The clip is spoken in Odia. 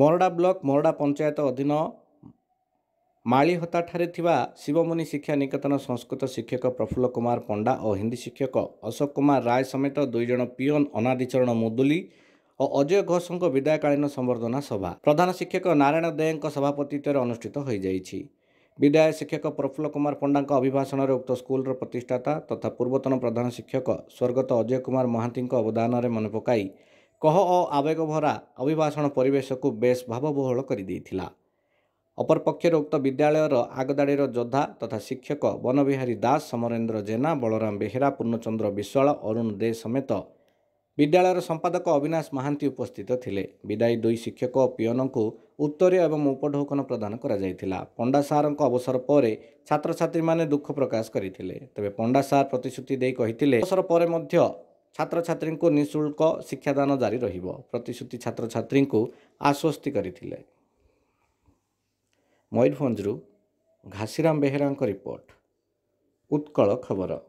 ମରଡ଼ା ବ୍ଲକ ମରଡ଼ା ପଞ୍ଚାୟତ ଅଧୀନ ମାଳିହତାଠାରେ ଥିବା ଶିବମୁନି ଶିକ୍ଷା ନିକେତନ ସଂସ୍କୃତ ଶିକ୍ଷକ ପ୍ରଫୁଲ୍ଲ କୁମାର ପଣ୍ଡା ଓ ହିନ୍ଦୀ ଶିକ୍ଷକ ଅଶୋକ କୁମାର ରାୟ ସମେତ ଦୁଇଜଣ ପିଅନ ଅନାଦିଚରଣ ମୁଦୁଲି ଓ ଅଜୟ ଘୋଷଙ୍କ ବିଦାୟକାଳୀନ ସମ୍ବର୍ଦ୍ଧନା ସଭା ପ୍ରଧାନ ଶିକ୍ଷକ ନାରାୟଣ ଦେଙ୍କ ସଭାପତିତ୍ୱରେ ଅନୁଷ୍ଠିତ ହୋଇଯାଇଛି ବିଦାୟ ଶିକ୍ଷକ ପ୍ରଫୁଲ୍ଲ କୁମାର ପଣ୍ଡାଙ୍କ ଅଭିଭାଷଣରେ ଉକ୍ତ ସ୍କୁଲର ପ୍ରତିଷ୍ଠାତା ତଥା ପୂର୍ବତନ ପ୍ରଧାନ ଶିକ୍ଷକ ସ୍ୱର୍ଗତ ଅଜୟ କୁମାର ମହାନ୍ତିଙ୍କ ଅବଦାନରେ ମନେ ପକାଇ କହ ଓ ଆବେଗଭରା ଅଭିଭାଷଣ ପରିବେଶକୁ ବେଶ୍ ଭାବବହୁଳ କରିଦେଇଥିଲା ଅପରପକ୍ଷରେ ଉକ୍ତ ବିଦ୍ୟାଳୟର ଆଗଦାଡ଼ିର ଯୋଦ୍ଧା ତଥା ଶିକ୍ଷକ ବନବିହାରୀ ଦାସ ସମରେନ୍ଦ୍ର ଜେନା ବଳରାମ ବେହେରା ପୂର୍ଣ୍ଣଚନ୍ଦ୍ର ବିଶ୍ୱାଳ ଅରୁଣ ଦେ ସମେତ ବିଦ୍ୟାଳୟର ସମ୍ପାଦକ ଅବିନାଶ ମହାନ୍ତି ଉପସ୍ଥିତ ଥିଲେ ବିଦାୟୀ ଦୁଇ ଶିକ୍ଷକ ଓ ପିଅନଙ୍କୁ ଉତ୍ତରୀୟ ଏବଂ ଉପଢୌକନ ପ୍ରଦାନ କରାଯାଇଥିଲା ପଣ୍ଡା ସାର୍ଙ୍କ ଅବସର ପରେ ଛାତ୍ରଛାତ୍ରୀମାନେ ଦୁଃଖ ପ୍ରକାଶ କରିଥିଲେ ତେବେ ପଣ୍ଡା ସାର୍ ପ୍ରତିଶ୍ରୁତି ଦେଇ କହିଥିଲେ ଅବସର ପରେ ମଧ୍ୟ ଛାତ୍ରଛାତ୍ରୀଙ୍କୁ ନିଃଶୁଳ୍କ ଶିକ୍ଷାଦାନ ଜାରି ରହିବ ପ୍ରତିଶ୍ରୁତି ଛାତ୍ରଛାତ୍ରୀଙ୍କୁ ଆଶ୍ୱସ୍ତି କରିଥିଲେ ମୟୂରଭଞ୍ଜରୁ ଘାସିରାମ ବେହେରାଙ୍କ ରିପୋର୍ଟ ଉତ୍କଳ ଖବର